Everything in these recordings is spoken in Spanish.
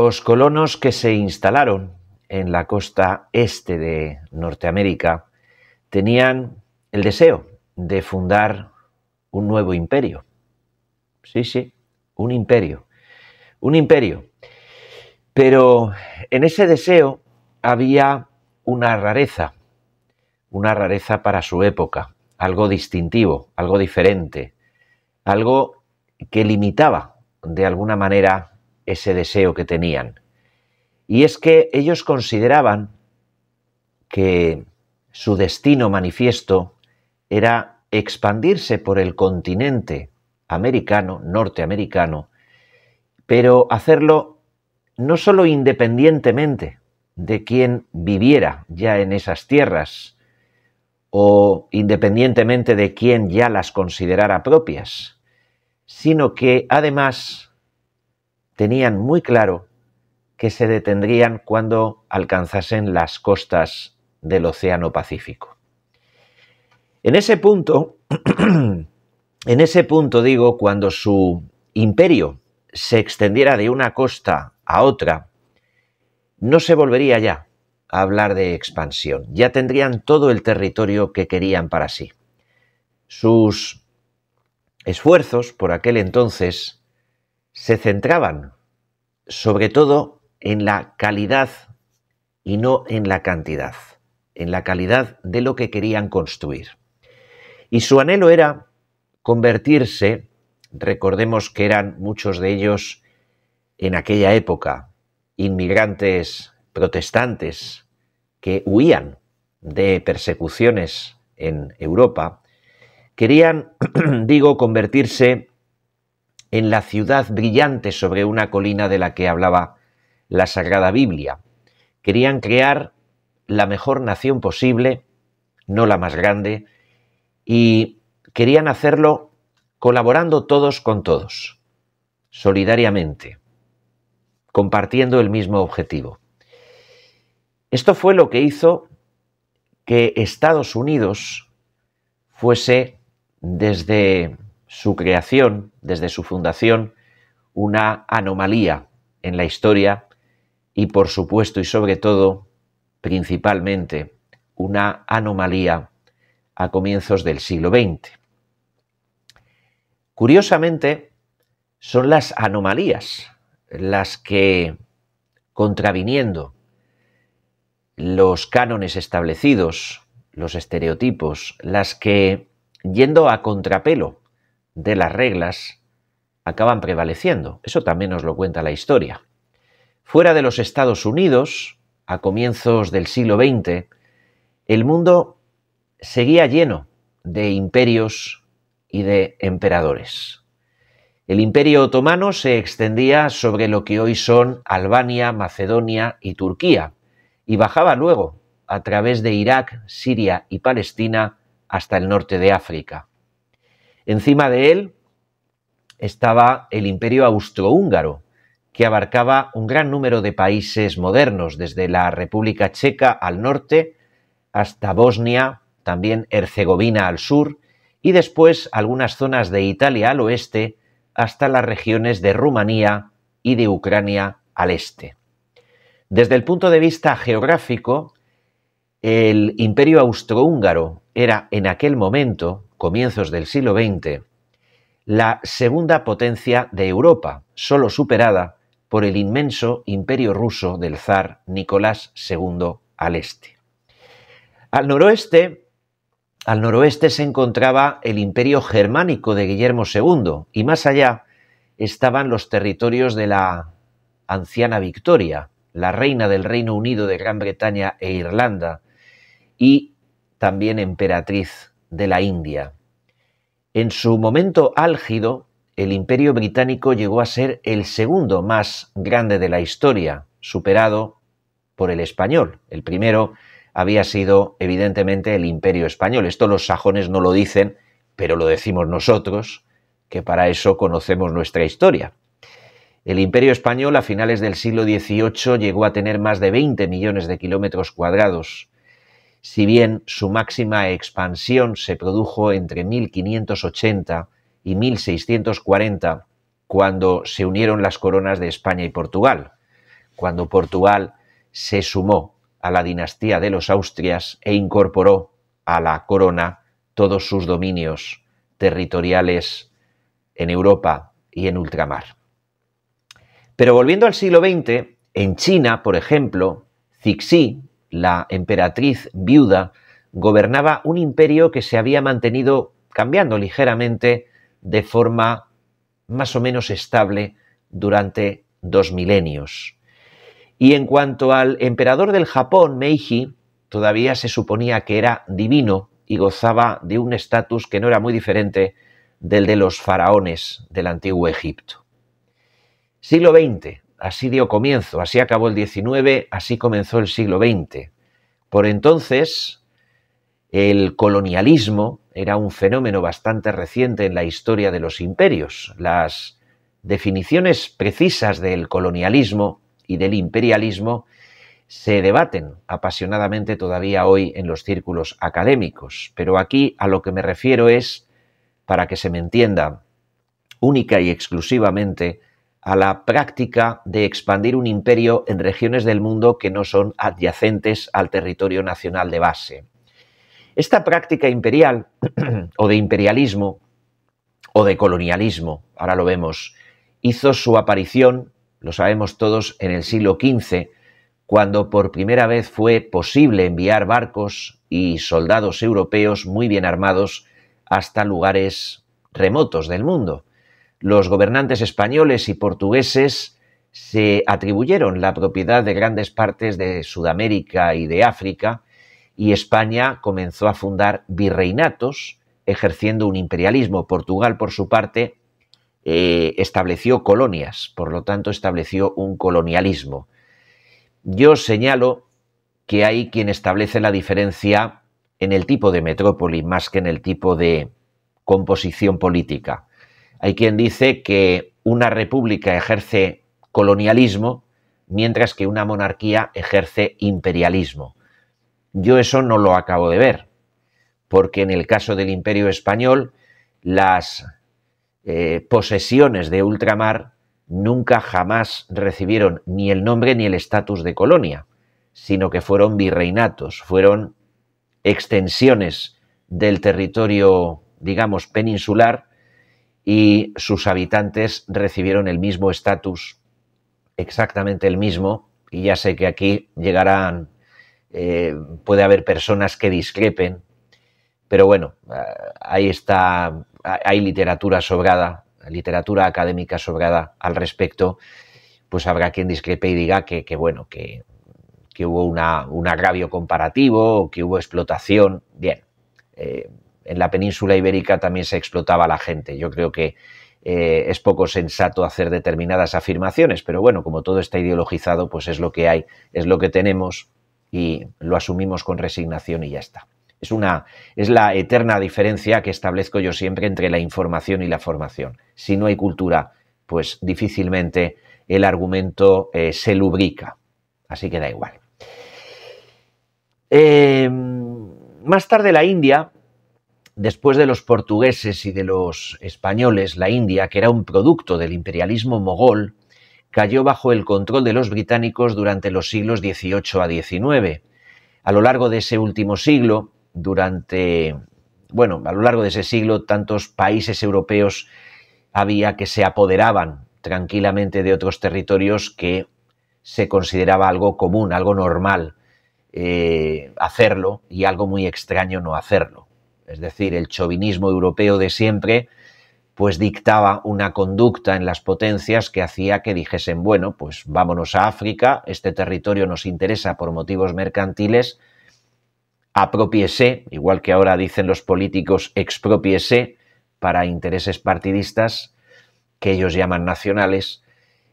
Los colonos que se instalaron en la costa este de Norteamérica tenían el deseo de fundar un nuevo imperio. Sí, sí, un imperio. Un imperio. Pero en ese deseo había una rareza, una rareza para su época, algo distintivo, algo diferente, algo que limitaba de alguna manera ese deseo que tenían. Y es que ellos consideraban que su destino manifiesto era expandirse por el continente americano, norteamericano, pero hacerlo no sólo independientemente de quien viviera ya en esas tierras, o independientemente de quien ya las considerara propias, sino que además tenían muy claro que se detendrían cuando alcanzasen las costas del Océano Pacífico. En ese punto, en ese punto digo, cuando su imperio se extendiera de una costa a otra, no se volvería ya a hablar de expansión. Ya tendrían todo el territorio que querían para sí. Sus esfuerzos por aquel entonces se centraban sobre todo en la calidad y no en la cantidad, en la calidad de lo que querían construir. Y su anhelo era convertirse, recordemos que eran muchos de ellos en aquella época, inmigrantes protestantes que huían de persecuciones en Europa, querían, digo, convertirse en la ciudad brillante sobre una colina de la que hablaba la Sagrada Biblia. Querían crear la mejor nación posible, no la más grande, y querían hacerlo colaborando todos con todos, solidariamente, compartiendo el mismo objetivo. Esto fue lo que hizo que Estados Unidos fuese desde su creación, desde su fundación, una anomalía en la historia y, por supuesto y sobre todo, principalmente, una anomalía a comienzos del siglo XX. Curiosamente, son las anomalías las que, contraviniendo los cánones establecidos, los estereotipos, las que, yendo a contrapelo de las reglas acaban prevaleciendo. Eso también nos lo cuenta la historia. Fuera de los Estados Unidos, a comienzos del siglo XX, el mundo seguía lleno de imperios y de emperadores. El imperio otomano se extendía sobre lo que hoy son Albania, Macedonia y Turquía, y bajaba luego a través de Irak, Siria y Palestina hasta el norte de África. Encima de él estaba el imperio austrohúngaro, que abarcaba un gran número de países modernos, desde la República Checa al norte hasta Bosnia, también Herzegovina al sur, y después algunas zonas de Italia al oeste hasta las regiones de Rumanía y de Ucrania al este. Desde el punto de vista geográfico, el imperio austrohúngaro era en aquel momento comienzos del siglo XX, la segunda potencia de Europa, solo superada por el inmenso imperio ruso del zar Nicolás II al este. Al noroeste, al noroeste se encontraba el imperio germánico de Guillermo II y más allá estaban los territorios de la anciana Victoria, la reina del Reino Unido de Gran Bretaña e Irlanda y también emperatriz de la India. En su momento álgido, el imperio británico llegó a ser el segundo más grande de la historia, superado por el español. El primero había sido evidentemente el imperio español. Esto los sajones no lo dicen, pero lo decimos nosotros, que para eso conocemos nuestra historia. El imperio español a finales del siglo XVIII llegó a tener más de 20 millones de kilómetros cuadrados si bien su máxima expansión se produjo entre 1580 y 1640, cuando se unieron las coronas de España y Portugal, cuando Portugal se sumó a la dinastía de los Austrias e incorporó a la corona todos sus dominios territoriales en Europa y en ultramar. Pero volviendo al siglo XX, en China, por ejemplo, Cixi, la emperatriz viuda, gobernaba un imperio que se había mantenido cambiando ligeramente de forma más o menos estable durante dos milenios. Y en cuanto al emperador del Japón, Meiji, todavía se suponía que era divino y gozaba de un estatus que no era muy diferente del de los faraones del antiguo Egipto. Siglo XX, así dio comienzo, así acabó el XIX, así comenzó el siglo XX. Por entonces, el colonialismo era un fenómeno bastante reciente en la historia de los imperios. Las definiciones precisas del colonialismo y del imperialismo se debaten apasionadamente todavía hoy en los círculos académicos, pero aquí a lo que me refiero es, para que se me entienda, única y exclusivamente a la práctica de expandir un imperio en regiones del mundo que no son adyacentes al territorio nacional de base. Esta práctica imperial o de imperialismo o de colonialismo, ahora lo vemos, hizo su aparición, lo sabemos todos, en el siglo XV, cuando por primera vez fue posible enviar barcos y soldados europeos muy bien armados hasta lugares remotos del mundo los gobernantes españoles y portugueses se atribuyeron la propiedad de grandes partes de Sudamérica y de África, y España comenzó a fundar virreinatos, ejerciendo un imperialismo. Portugal, por su parte, eh, estableció colonias, por lo tanto estableció un colonialismo. Yo señalo que hay quien establece la diferencia en el tipo de metrópoli más que en el tipo de composición política. Hay quien dice que una república ejerce colonialismo, mientras que una monarquía ejerce imperialismo. Yo eso no lo acabo de ver, porque en el caso del imperio español, las eh, posesiones de ultramar nunca jamás recibieron ni el nombre ni el estatus de colonia, sino que fueron virreinatos, fueron extensiones del territorio, digamos, peninsular, y sus habitantes recibieron el mismo estatus, exactamente el mismo, y ya sé que aquí llegarán, eh, puede haber personas que discrepen, pero bueno, eh, ahí está, hay literatura sobrada, literatura académica sobrada al respecto, pues habrá quien discrepe y diga que, bueno, que, que hubo una, un agravio comparativo, que hubo explotación, bien. Eh, en la península ibérica también se explotaba la gente. Yo creo que eh, es poco sensato hacer determinadas afirmaciones, pero bueno, como todo está ideologizado, pues es lo que hay, es lo que tenemos y lo asumimos con resignación y ya está. Es, una, es la eterna diferencia que establezco yo siempre entre la información y la formación. Si no hay cultura, pues difícilmente el argumento eh, se lubrica. Así que da igual. Em, más tarde la India después de los portugueses y de los españoles, la India, que era un producto del imperialismo mogol, cayó bajo el control de los británicos durante los siglos XVIII a XIX. A lo largo de ese último siglo, durante, bueno, a lo largo de ese siglo, tantos países europeos había que se apoderaban tranquilamente de otros territorios que se consideraba algo común, algo normal eh, hacerlo y algo muy extraño no hacerlo es decir, el chauvinismo europeo de siempre, pues dictaba una conducta en las potencias que hacía que dijesen, bueno, pues vámonos a África, este territorio nos interesa por motivos mercantiles, apropiese, igual que ahora dicen los políticos, expropiese para intereses partidistas que ellos llaman nacionales,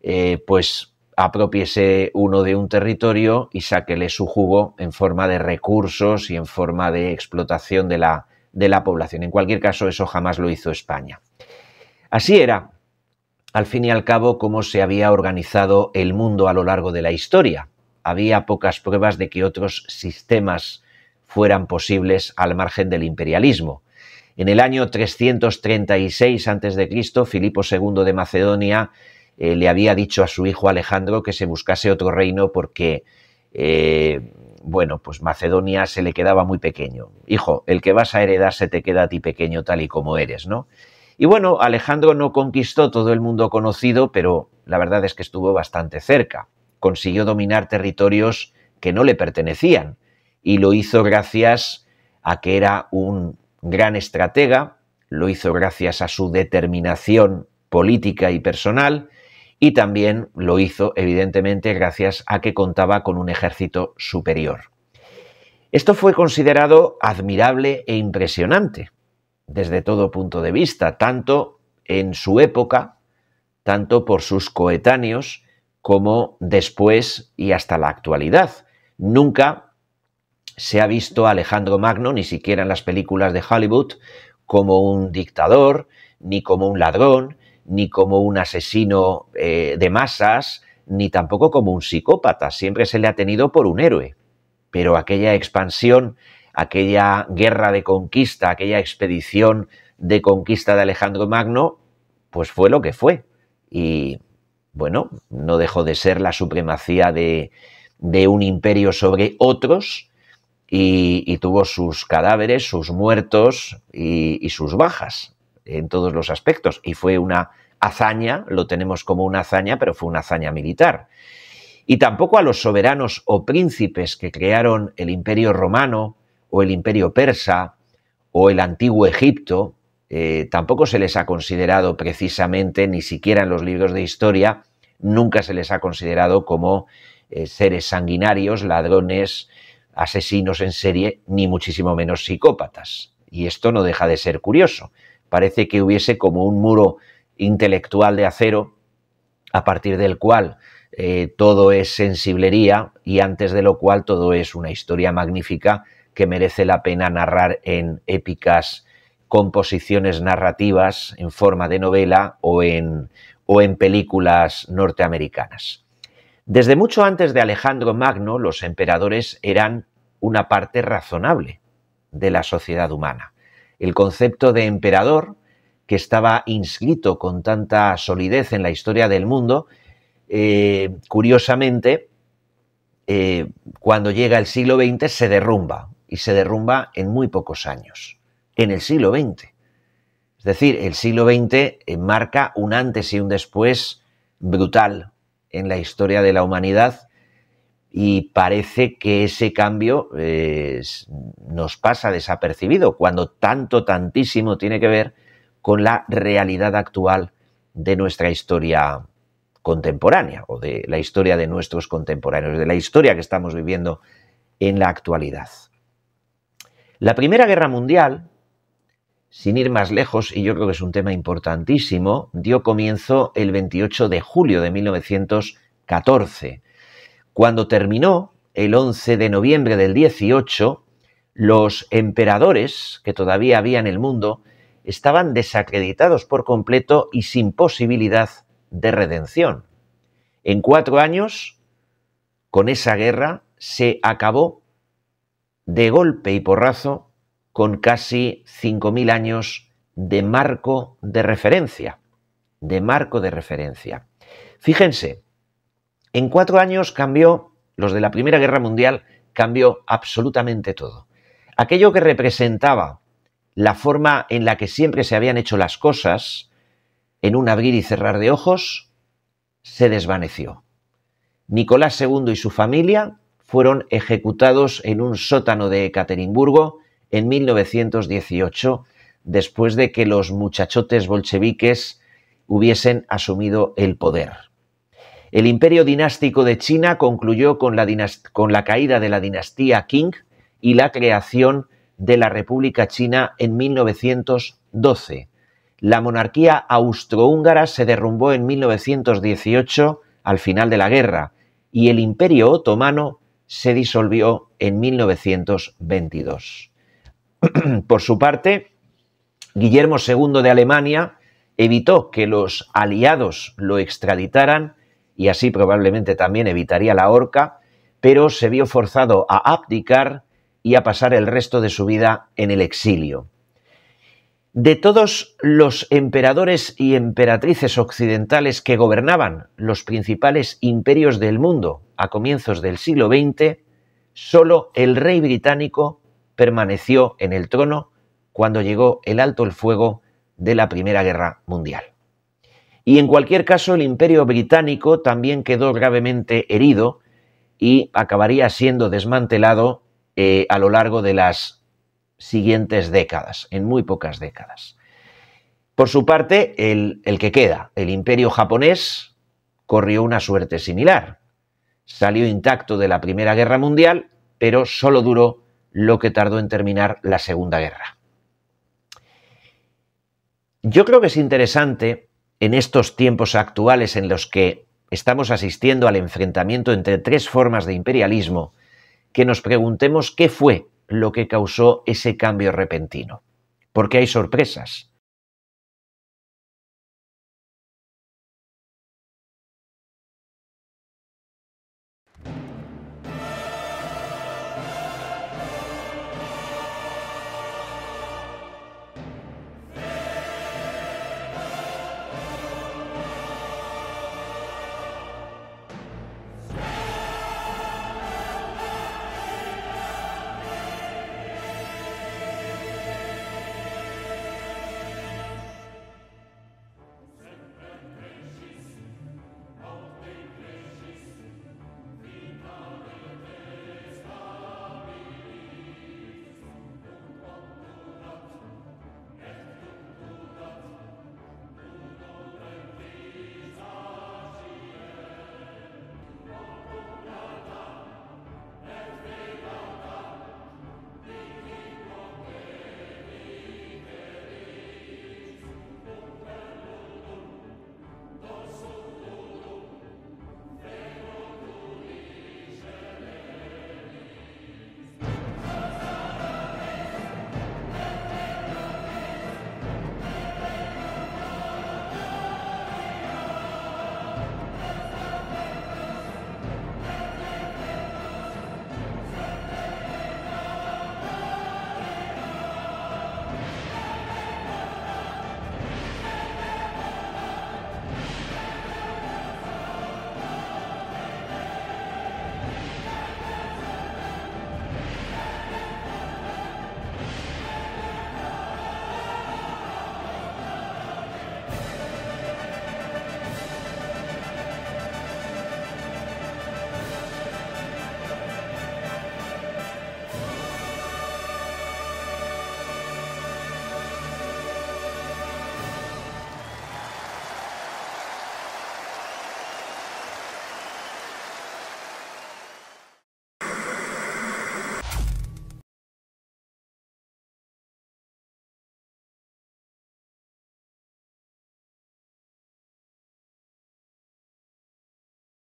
eh, pues apropiese uno de un territorio y sáquele su jugo en forma de recursos y en forma de explotación de la, de la población. En cualquier caso, eso jamás lo hizo España. Así era, al fin y al cabo, cómo se había organizado el mundo a lo largo de la historia. Había pocas pruebas de que otros sistemas fueran posibles al margen del imperialismo. En el año 336 a.C., Filipo II de Macedonia eh, le había dicho a su hijo Alejandro que se buscase otro reino porque eh, bueno, pues Macedonia se le quedaba muy pequeño. Hijo, el que vas a heredar se te queda a ti pequeño tal y como eres, ¿no? Y bueno, Alejandro no conquistó todo el mundo conocido, pero la verdad es que estuvo bastante cerca. Consiguió dominar territorios que no le pertenecían y lo hizo gracias a que era un gran estratega, lo hizo gracias a su determinación política y personal y también lo hizo evidentemente gracias a que contaba con un ejército superior. Esto fue considerado admirable e impresionante desde todo punto de vista, tanto en su época, tanto por sus coetáneos, como después y hasta la actualidad. Nunca se ha visto a Alejandro Magno, ni siquiera en las películas de Hollywood, como un dictador, ni como un ladrón, ni como un asesino eh, de masas, ni tampoco como un psicópata. Siempre se le ha tenido por un héroe. Pero aquella expansión, aquella guerra de conquista, aquella expedición de conquista de Alejandro Magno, pues fue lo que fue. Y bueno, no dejó de ser la supremacía de, de un imperio sobre otros y, tuvo sus cadáveres, sus muertos y sus bajas en todos los aspectos y fue una hazaña, lo tenemos como una hazaña, pero fue una hazaña militar. Y tampoco a los soberanos o príncipes que crearon el imperio romano o el imperio persa o el antiguo Egipto, eh, tampoco se les ha considerado precisamente, ni siquiera en los libros de historia, nunca se les ha considerado como eh, seres sanguinarios, ladrones, asesinos en serie, ni muchísimo menos psicópatas. Y esto no deja de ser curioso parece que hubiese como un muro intelectual de acero a partir del cual eh, todo es sensiblería y antes de lo cual todo es una historia magnífica que merece la pena narrar en épicas composiciones narrativas en forma de novela o en, o en películas norteamericanas. Desde mucho antes de Alejandro Magno, los emperadores eran una parte razonable de la sociedad humana el concepto de emperador, que estaba inscrito con tanta solidez en la historia del mundo, eh, curiosamente, eh, cuando llega el siglo XX se derrumba, y se derrumba en muy pocos años, en el siglo XX. Es decir, el siglo XX eh, marca un antes y un después brutal en la historia de la humanidad y parece que ese cambio eh, nos pasa desapercibido cuando tanto, tantísimo tiene que ver con la realidad actual de nuestra historia contemporánea o de la historia de nuestros contemporáneos, de la historia que estamos viviendo en la actualidad. La Primera Guerra Mundial, sin ir más lejos, y yo creo que es un tema importantísimo, dio comienzo el 28 de julio de 1914 cuando terminó, el 11 de noviembre del 18, los emperadores que todavía había en el mundo estaban desacreditados por completo y sin posibilidad de redención. En cuatro años, con esa guerra, se acabó de golpe y porrazo con casi 5.000 años de marco de referencia. De marco de referencia. Fíjense, en cuatro años cambió, los de la Primera Guerra Mundial, cambió absolutamente todo. Aquello que representaba la forma en la que siempre se habían hecho las cosas, en un abrir y cerrar de ojos, se desvaneció. Nicolás II y su familia fueron ejecutados en un sótano de Ekaterimburgo en 1918, después de que los muchachotes bolcheviques hubiesen asumido el poder. El imperio dinástico de China concluyó con la, caída de la dinastía Qing y la creación de la República China en 1912. La monarquía austrohúngara se derrumbó en 1918 al final de la guerra y el imperio otomano se disolvió en 1922. Por su parte, Guillermo II de Alemania evitó que los aliados lo extraditaran y así probablemente también evitaría la horca, pero se vio forzado a abdicar y a pasar el resto de su vida en el exilio. De todos los emperadores y emperatrices occidentales que gobernaban los principales imperios del mundo a comienzos del siglo XX, solo el rey británico permaneció en el trono cuando llegó el alto el fuego de la Primera Guerra Mundial. Y en cualquier caso, el imperio británico también quedó gravemente herido y acabaría siendo desmantelado eh, a lo largo de las siguientes décadas, en muy pocas décadas. Por su parte, el, el que queda, el imperio japonés, corrió una suerte similar. Salió intacto de la Primera Guerra Mundial, pero solo duró lo que tardó en terminar la Segunda Guerra. Yo creo que es interesante en estos tiempos actuales en los que estamos asistiendo al enfrentamiento entre tres formas de imperialismo, que nos preguntemos qué fue lo que causó ese cambio repentino. Porque hay sorpresas.